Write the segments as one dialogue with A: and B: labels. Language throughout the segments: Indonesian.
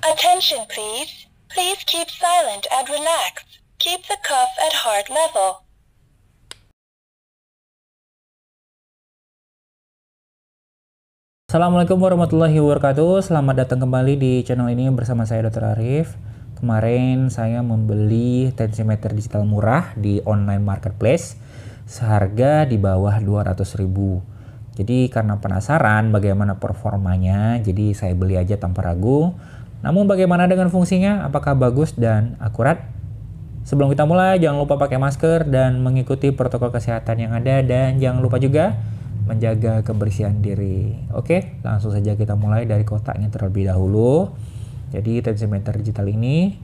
A: Attention please. Please keep silent and relax. Keep the cuff at heart level. Assalamualaikum warahmatullahi wabarakatuh. Selamat datang kembali di channel ini bersama saya Dr. Arif. Kemarin saya membeli tensimeter digital murah di online marketplace seharga di bawah 200.000. Jadi karena penasaran bagaimana performanya, jadi saya beli aja tanpa ragu namun bagaimana dengan fungsinya? Apakah bagus dan akurat? Sebelum kita mulai, jangan lupa pakai masker dan mengikuti protokol kesehatan yang ada dan jangan lupa juga menjaga kebersihan diri. Oke, langsung saja kita mulai dari kotaknya terlebih dahulu. Jadi tensimeter digital ini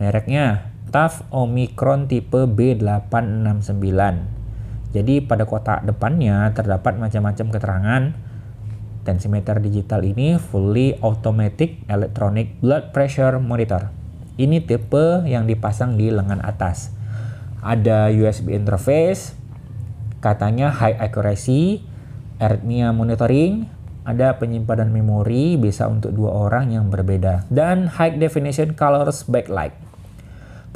A: mereknya TAF Omicron tipe B869. Jadi pada kotak depannya terdapat macam-macam keterangan Tensimeter digital ini fully automatic electronic blood pressure monitor. Ini tipe yang dipasang di lengan atas. Ada USB interface, katanya high accuracy, arrhythmia monitoring, ada penyimpanan memori bisa untuk dua orang yang berbeda, dan high definition colors backlight.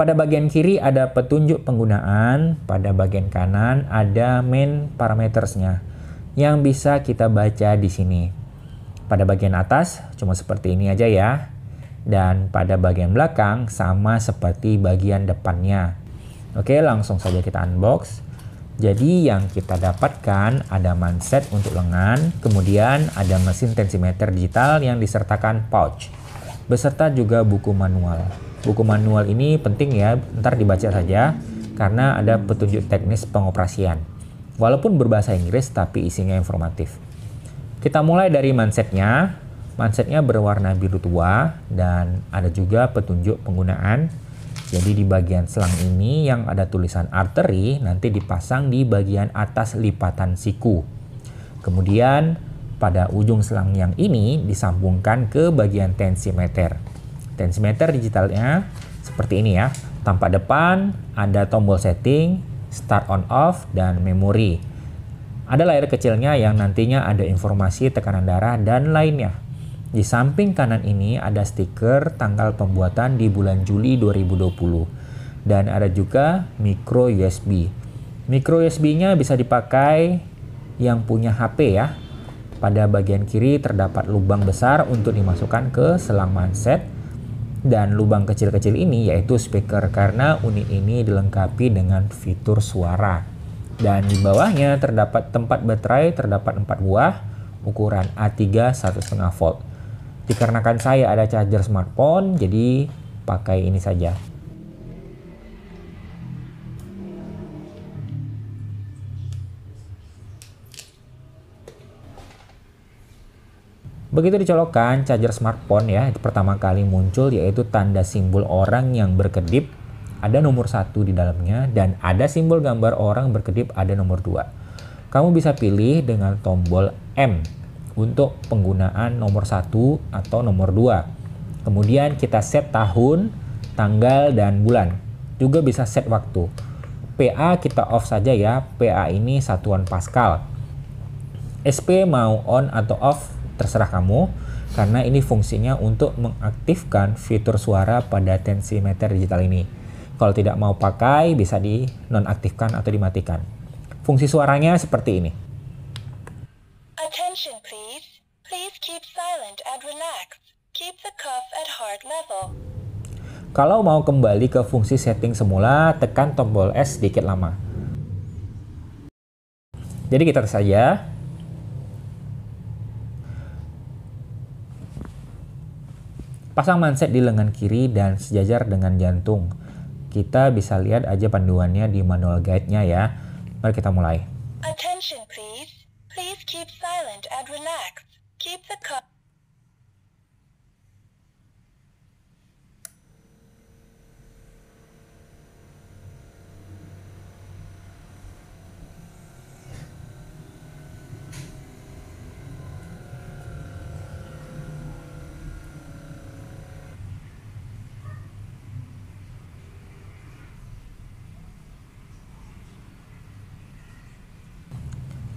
A: Pada bagian kiri ada petunjuk penggunaan, pada bagian kanan ada main parametersnya yang bisa kita baca di sini. Pada bagian atas cuma seperti ini aja ya. Dan pada bagian belakang sama seperti bagian depannya. Oke, langsung saja kita unbox. Jadi yang kita dapatkan ada manset untuk lengan, kemudian ada mesin tensimeter digital yang disertakan pouch, beserta juga buku manual. Buku manual ini penting ya, ntar dibaca saja karena ada petunjuk teknis pengoperasian walaupun berbahasa Inggris tapi isinya informatif. Kita mulai dari mansetnya. Mansetnya berwarna biru tua dan ada juga petunjuk penggunaan. Jadi di bagian selang ini yang ada tulisan arteri nanti dipasang di bagian atas lipatan siku. Kemudian pada ujung selang yang ini disambungkan ke bagian tensimeter. Tensimeter digitalnya seperti ini ya. Tampak depan ada tombol setting, start on off, dan memori. Ada layar kecilnya yang nantinya ada informasi tekanan darah dan lainnya. Di samping kanan ini ada stiker tanggal pembuatan di bulan Juli 2020. Dan ada juga micro USB. Micro USB-nya bisa dipakai yang punya HP ya. Pada bagian kiri terdapat lubang besar untuk dimasukkan ke selang manset dan lubang kecil-kecil ini yaitu speaker karena unit ini dilengkapi dengan fitur suara. Dan di bawahnya terdapat tempat baterai terdapat 4 buah ukuran A3 1,5 volt. Dikarenakan saya ada charger smartphone jadi pakai ini saja. Begitu dicolokkan, charger smartphone ya pertama kali muncul yaitu tanda simbol orang yang berkedip ada nomor satu di dalamnya dan ada simbol gambar orang berkedip ada nomor dua. Kamu bisa pilih dengan tombol M untuk penggunaan nomor satu atau nomor dua. Kemudian kita set tahun, tanggal, dan bulan. Juga bisa set waktu. PA kita off saja ya, PA ini satuan Pascal. SP mau on atau off terserah kamu karena ini fungsinya untuk mengaktifkan fitur suara pada tensimeter digital ini. Kalau tidak mau pakai bisa di nonaktifkan atau dimatikan. Fungsi suaranya seperti ini. Attention please. Please keep silent and relax. Keep the cuff at heart level. Kalau mau kembali ke fungsi setting semula, tekan tombol S sedikit lama. Jadi kita tes saja. Pasang manset di lengan kiri dan sejajar dengan jantung. Kita bisa lihat aja panduannya di manual guide-nya ya. Mari kita mulai.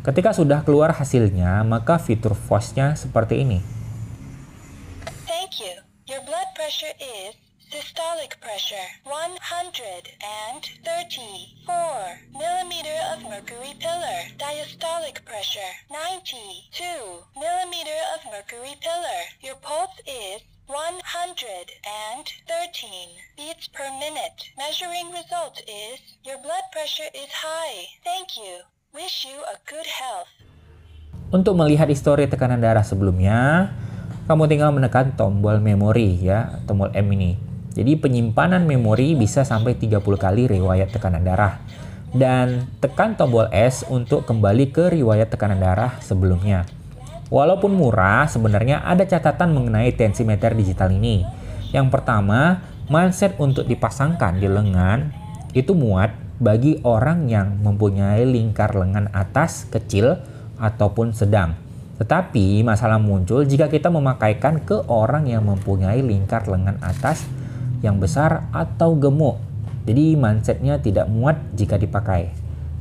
A: Ketika sudah keluar hasilnya, maka fitur voice-nya seperti ini. Thank you. Your blood pressure is systolic pressure 134 millimeter of mercury pillar. Diastolic pressure 92 millimeter of mercury pillar. Your pulse is 113 beats per minute. Measuring result is your blood pressure is high. Thank you. Wish you a good health. Untuk melihat histori tekanan darah sebelumnya, kamu tinggal menekan tombol memori ya, tombol M ini. Jadi penyimpanan memori bisa sampai 30 kali riwayat tekanan darah. Dan tekan tombol S untuk kembali ke riwayat tekanan darah sebelumnya. Walaupun murah, sebenarnya ada catatan mengenai tensimeter digital ini. Yang pertama, mindset untuk dipasangkan di lengan itu muat bagi orang yang mempunyai lingkar lengan atas kecil ataupun sedang. Tetapi masalah muncul jika kita memakaikan ke orang yang mempunyai lingkar lengan atas yang besar atau gemuk. Jadi mindsetnya tidak muat jika dipakai.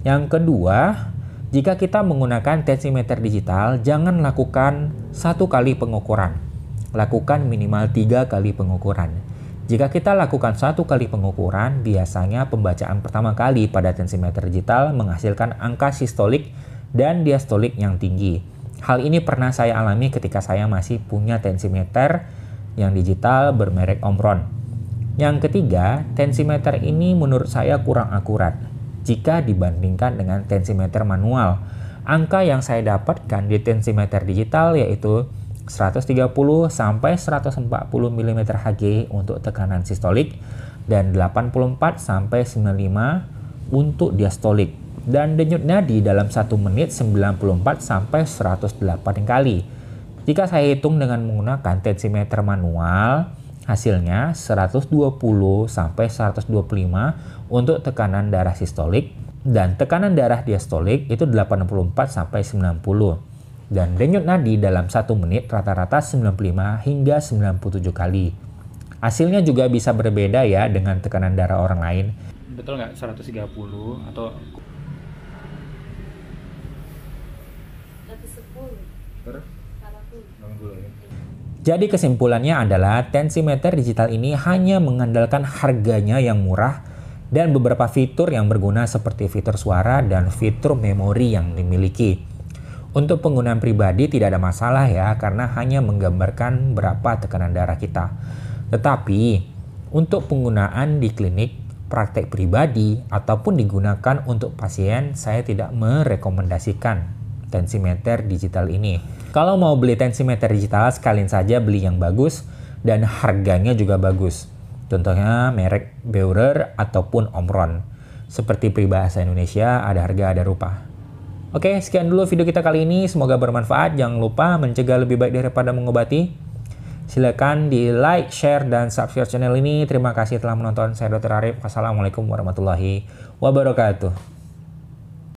A: Yang kedua, jika kita menggunakan tensimeter digital, jangan lakukan satu kali pengukuran. Lakukan minimal tiga kali pengukuran. Jika kita lakukan satu kali pengukuran, biasanya pembacaan pertama kali pada tensimeter digital menghasilkan angka sistolik dan diastolik yang tinggi. Hal ini pernah saya alami ketika saya masih punya tensimeter yang digital bermerek Omron. Yang ketiga, tensimeter ini menurut saya kurang akurat jika dibandingkan dengan tensimeter manual. Angka yang saya dapatkan di tensimeter digital yaitu 130 sampai 140 mm Hg untuk tekanan sistolik dan 84 sampai 95 untuk diastolik dan denyut nadi dalam 1 menit 94 sampai 108 kali. Jika saya hitung dengan menggunakan tensimeter manual, hasilnya 120 sampai 125 untuk tekanan darah sistolik dan tekanan darah diastolik itu 84 sampai 90 dan denyut nadi dalam satu menit rata-rata 95 hingga 97 kali. Hasilnya juga bisa berbeda ya dengan tekanan darah orang lain. Betul nggak 130 atau 110 per Jadi kesimpulannya adalah tensimeter digital ini hanya mengandalkan harganya yang murah dan beberapa fitur yang berguna seperti fitur suara dan fitur memori yang dimiliki. Untuk penggunaan pribadi tidak ada masalah ya karena hanya menggambarkan berapa tekanan darah kita. Tetapi untuk penggunaan di klinik, praktek pribadi ataupun digunakan untuk pasien, saya tidak merekomendasikan tensimeter digital ini. Kalau mau beli tensimeter digital, sekalian saja beli yang bagus dan harganya juga bagus. Contohnya merek Beurer ataupun Omron. Seperti peribahasa Indonesia, ada harga ada rupa. Oke, sekian dulu video kita kali ini. Semoga bermanfaat. Jangan lupa mencegah lebih baik daripada mengobati. Silakan di like, share, dan subscribe channel ini. Terima kasih telah menonton. Saya Dr. Arif. Wassalamualaikum warahmatullahi wabarakatuh.